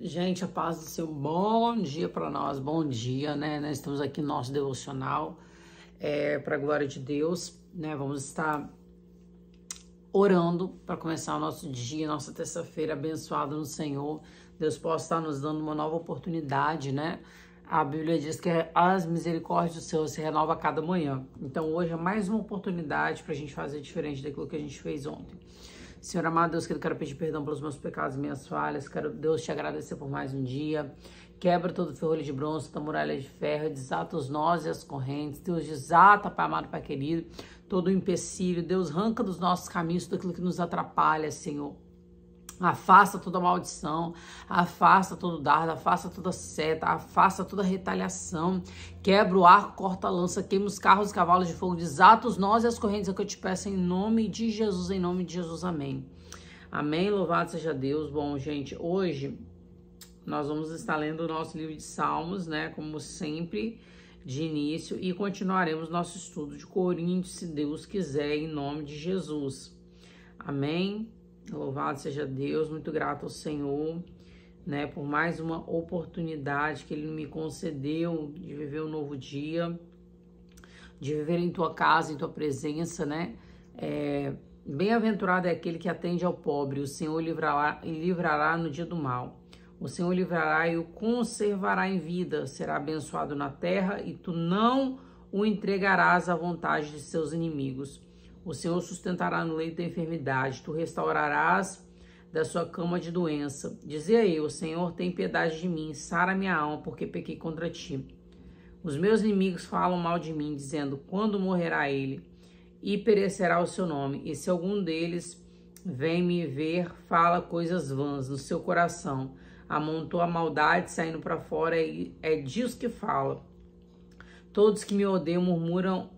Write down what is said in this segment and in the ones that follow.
Gente, a paz do seu bom dia para nós, bom dia, né? Nós estamos aqui no nosso devocional, é, para a glória de Deus, né? Vamos estar orando para começar o nosso dia, nossa terça-feira abençoada no Senhor. Deus possa estar nos dando uma nova oportunidade, né? A Bíblia diz que as misericórdias do Senhor se renovam a cada manhã. Então hoje é mais uma oportunidade para a gente fazer diferente daquilo que a gente fez ontem. Senhor amado Deus, quero pedir perdão pelos meus pecados e minhas falhas. Quero, Deus, te agradecer por mais um dia. Quebra todo o ferrolho de bronze, toda muralha de ferro, desata os nós e as correntes. Deus, desata, Pai amado, Pai querido, todo o empecilho. Deus, arranca dos nossos caminhos tudo aquilo que nos atrapalha, Senhor. Afasta toda maldição, afasta todo dardo, afasta toda seta, afasta toda retaliação. Quebra o arco, corta a lança, queima os carros e cavalos de fogo, desata os nós e as correntes, é que eu te peço em nome de Jesus, em nome de Jesus, amém. Amém, louvado seja Deus. Bom, gente, hoje nós vamos estar lendo o nosso livro de Salmos, né, como sempre, de início, e continuaremos nosso estudo de Coríntios, se Deus quiser, em nome de Jesus. Amém. Louvado seja Deus, muito grato ao Senhor, né, por mais uma oportunidade que Ele me concedeu de viver um novo dia, de viver em Tua casa, em Tua presença, né? É, Bem-aventurado é aquele que atende ao pobre, o Senhor livrará, livrará no dia do mal. O Senhor livrará e o conservará em vida, será abençoado na terra e tu não o entregarás à vontade de seus inimigos. O Senhor sustentará no leito da enfermidade, tu restaurarás da sua cama de doença. Dizia eu, Senhor, tem piedade de mim, sara minha alma, porque pequei contra ti. Os meus inimigos falam mal de mim, dizendo: Quando morrerá ele? E perecerá o seu nome. E se algum deles vem me ver, fala coisas vãs no seu coração, amontou a maldade saindo para fora, é, é disso que fala. Todos que me odeiam murmuram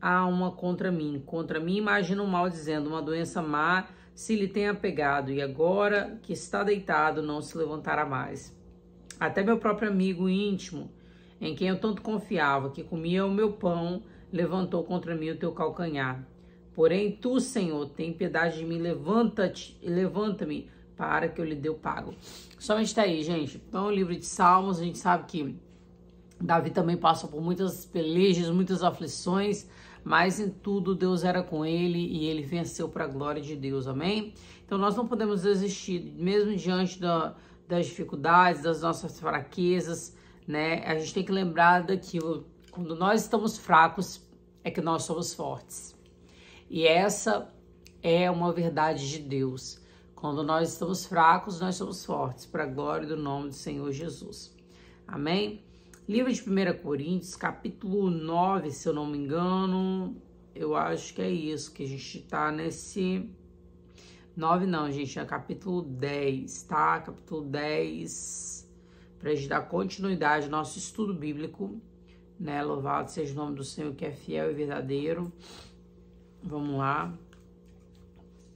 a uma contra mim. Contra mim imagina o um mal dizendo, uma doença má se lhe tenha pegado, e agora que está deitado não se levantará mais. Até meu próprio amigo íntimo, em quem eu tanto confiava, que comia o meu pão, levantou contra mim o teu calcanhar. Porém, tu, Senhor, tem piedade de mim, levanta-te, levanta-me, para que eu lhe dê o pago. Somente está aí, gente. Então, o livro de Salmos, a gente sabe que Davi também passa por muitas pelejas, muitas aflições, mas em tudo Deus era com ele e ele venceu para a glória de Deus, amém? Então nós não podemos desistir, mesmo diante da, das dificuldades, das nossas fraquezas, né? A gente tem que lembrar daquilo, quando nós estamos fracos, é que nós somos fortes. E essa é uma verdade de Deus. Quando nós estamos fracos, nós somos fortes, para a glória do nome do Senhor Jesus. Amém? Livro de 1 Coríntios, capítulo 9, se eu não me engano. Eu acho que é isso, que a gente tá nesse. 9 não, gente, é capítulo 10, tá? Capítulo 10, pra gente dar continuidade ao nosso estudo bíblico, né? Louvado seja o nome do Senhor que é fiel e verdadeiro. Vamos lá.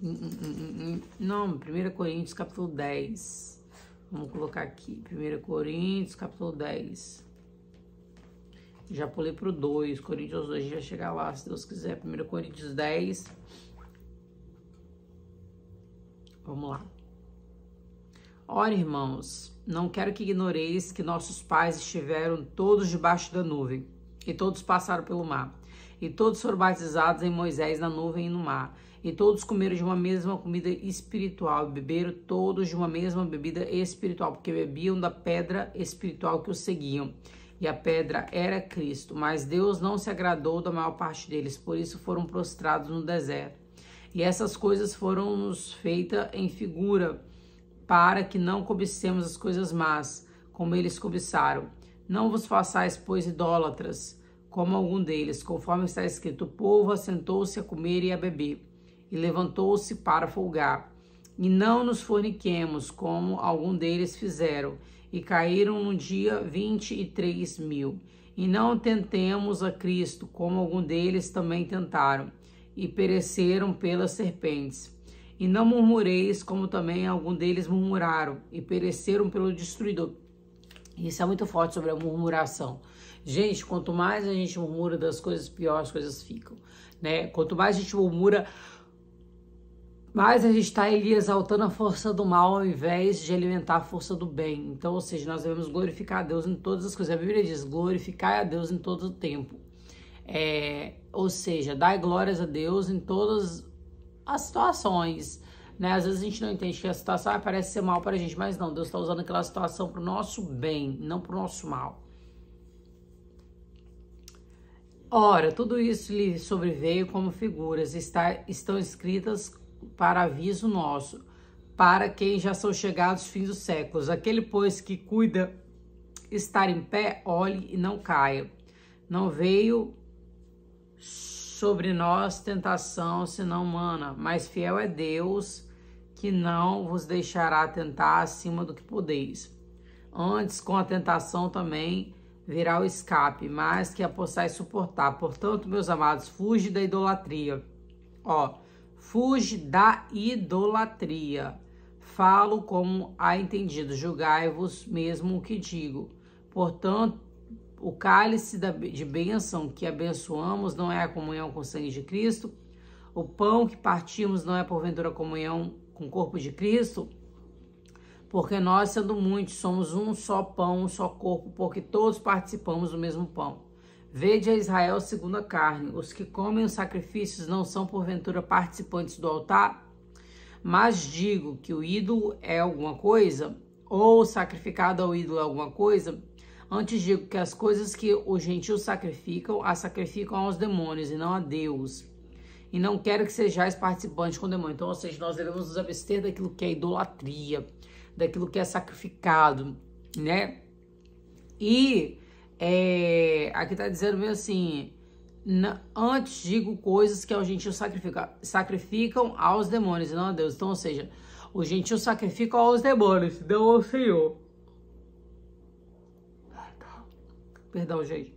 Hum, hum, hum, não, 1 Coríntios, capítulo 10. Vamos colocar aqui, 1 Coríntios, capítulo 10. Já pulei pro 2, Coríntios 2, já chegar lá, se Deus quiser. 1 Coríntios 10. Vamos lá. Ora, irmãos, não quero que ignoreis que nossos pais estiveram todos debaixo da nuvem, e todos passaram pelo mar, e todos foram batizados em Moisés na nuvem e no mar, e todos comeram de uma mesma comida espiritual, beberam todos de uma mesma bebida espiritual, porque bebiam da pedra espiritual que os seguiam e a pedra era Cristo, mas Deus não se agradou da maior parte deles, por isso foram prostrados no deserto. E essas coisas foram nos feitas em figura, para que não cobicemos as coisas más, como eles cobiçaram. Não vos façais, pois, idólatras, como algum deles, conforme está escrito: o povo assentou-se a comer e a beber, e levantou-se para folgar. E não nos forniquemos, como algum deles fizeram, e caíram no dia vinte e três mil. E não tentemos a Cristo, como algum deles também tentaram, e pereceram pelas serpentes. E não murmureis, como também algum deles murmuraram, e pereceram pelo destruidor. Isso é muito forte sobre a murmuração. Gente, quanto mais a gente murmura das coisas, pior as coisas ficam, né? Quanto mais a gente murmura mas a gente está ali exaltando a força do mal ao invés de alimentar a força do bem. Então, ou seja, nós devemos glorificar a Deus em todas as coisas. A Bíblia diz: glorificar a Deus em todo o tempo. É, ou seja, dar glórias a Deus em todas as situações. Né? Às vezes a gente não entende que a situação parece ser mal para a gente, mas não, Deus está usando aquela situação para o nosso bem, não para o nosso mal. Ora, tudo isso lhe sobreveio como figuras, está, estão escritas para aviso nosso, para quem já são chegados os fins dos séculos. Aquele, pois, que cuida estar em pé, olhe e não caia. Não veio sobre nós tentação senão humana, mas fiel é Deus que não vos deixará tentar acima do que podeis. Antes, com a tentação também virá o escape, mas que a possais suportar. Portanto, meus amados, fuge da idolatria. Ó, Fuge da idolatria. Falo como há entendido, julgai-vos mesmo o que digo. Portanto, o cálice de bênção que abençoamos não é a comunhão com o sangue de Cristo? O pão que partimos não é porventura a comunhão com o corpo de Cristo? Porque nós, sendo muitos, somos um só pão, um só corpo, porque todos participamos do mesmo pão. Vede a Israel segundo a carne, os que comem os sacrifícios não são porventura participantes do altar? Mas digo que o ídolo é alguma coisa, ou sacrificado ao ídolo é alguma coisa, antes digo que as coisas que os gentios sacrificam, as sacrificam aos demônios e não a Deus. E não quero que sejais participantes com o demônio. Então, ou seja, nós devemos nos abster daquilo que é idolatria, daquilo que é sacrificado, né? E é, aqui tá dizendo bem assim: antes digo coisas que os gentios sacrifica, sacrificam aos demônios, não a Deus. Então, ou seja, os gentios sacrificam aos demônios, não ao Senhor. Perdão, gente.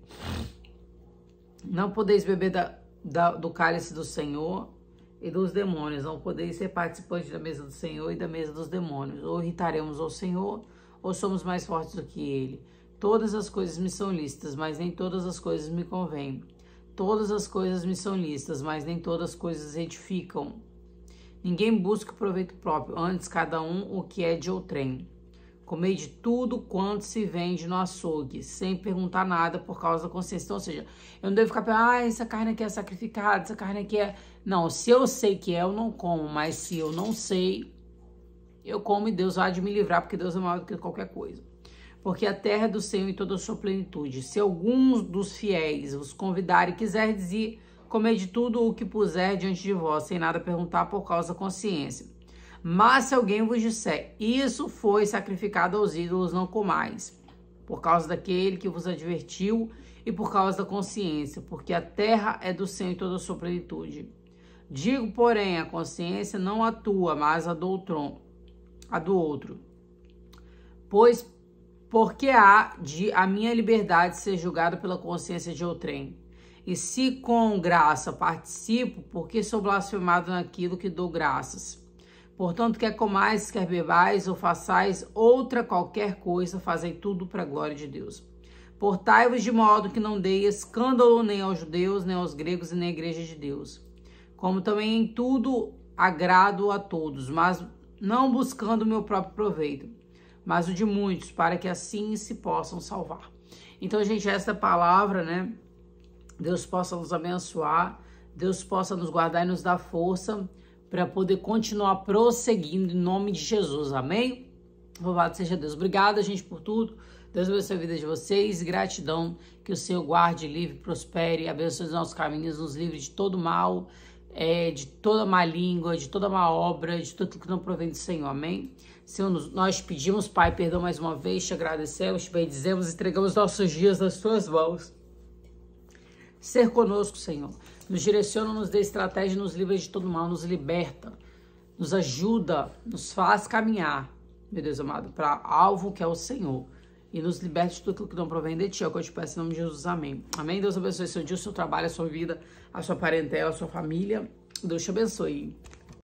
Não podeis beber da, da, do cálice do Senhor e dos demônios. Não podeis ser participantes da mesa do Senhor e da mesa dos demônios. Ou irritaremos ao Senhor, ou somos mais fortes do que ele. Todas as coisas me são listas, mas nem todas as coisas me convêm. Todas as coisas me são listas, mas nem todas as coisas edificam. Ninguém busca o proveito próprio, antes cada um o que é de outrem. Comei de tudo quanto se vende no açougue, sem perguntar nada por causa da consciência. Então, ou seja, eu não devo ficar pensando, ah, essa carne aqui é sacrificada, essa carne aqui é. Não, se eu sei que é, eu não como, mas se eu não sei, eu como e Deus há de me livrar, porque Deus é maior do que qualquer coisa porque a terra é do Senhor em toda a sua plenitude. Se alguns dos fiéis vos convidar e quiser dizer, comer é de tudo o que puser diante de vós, sem nada perguntar por causa da consciência. Mas se alguém vos disser, isso foi sacrificado aos ídolos, não comais, por causa daquele que vos advertiu e por causa da consciência, porque a terra é do Senhor em toda a sua plenitude. Digo, porém, a consciência não atua, mas a do, outro, a do outro. Pois porque há de a minha liberdade ser julgada pela consciência de outrem. E se com graça participo, porque sou blasfemado naquilo que dou graças. Portanto, quer comais, quer bebais ou façais outra qualquer coisa, fazei tudo para a glória de Deus. Portai-vos de modo que não dei escândalo nem aos judeus, nem aos gregos e nem à igreja de Deus. Como também em tudo agrado a todos, mas não buscando o meu próprio proveito mas o de muitos, para que assim se possam salvar. Então, gente, esta palavra, né? Deus possa nos abençoar, Deus possa nos guardar e nos dar força para poder continuar prosseguindo em nome de Jesus. Amém? Louvado seja Deus. Obrigada, gente, por tudo. Deus abençoe a vida de vocês. Gratidão. Que o Senhor guarde, livre, prospere, abençoe os nossos caminhos, nos livre de todo mal é, de toda má língua, de toda má obra, de tudo que não provém do Senhor. Amém? Senhor, nós pedimos, Pai, perdão mais uma vez, te agradecemos, te bendizemos, entregamos nossos dias nas tuas mãos. Ser conosco, Senhor. Nos direciona, nos dê estratégia, nos livra de todo mal, nos liberta, nos ajuda, nos faz caminhar, meu Deus amado, para alvo que é o Senhor e nos liberte de tudo que não provém de ti, é o que eu te peço em nome de Jesus. Amém. Amém. Deus abençoe seu dia, o seu trabalho, a sua vida, a sua parentela, a sua família. Deus te abençoe.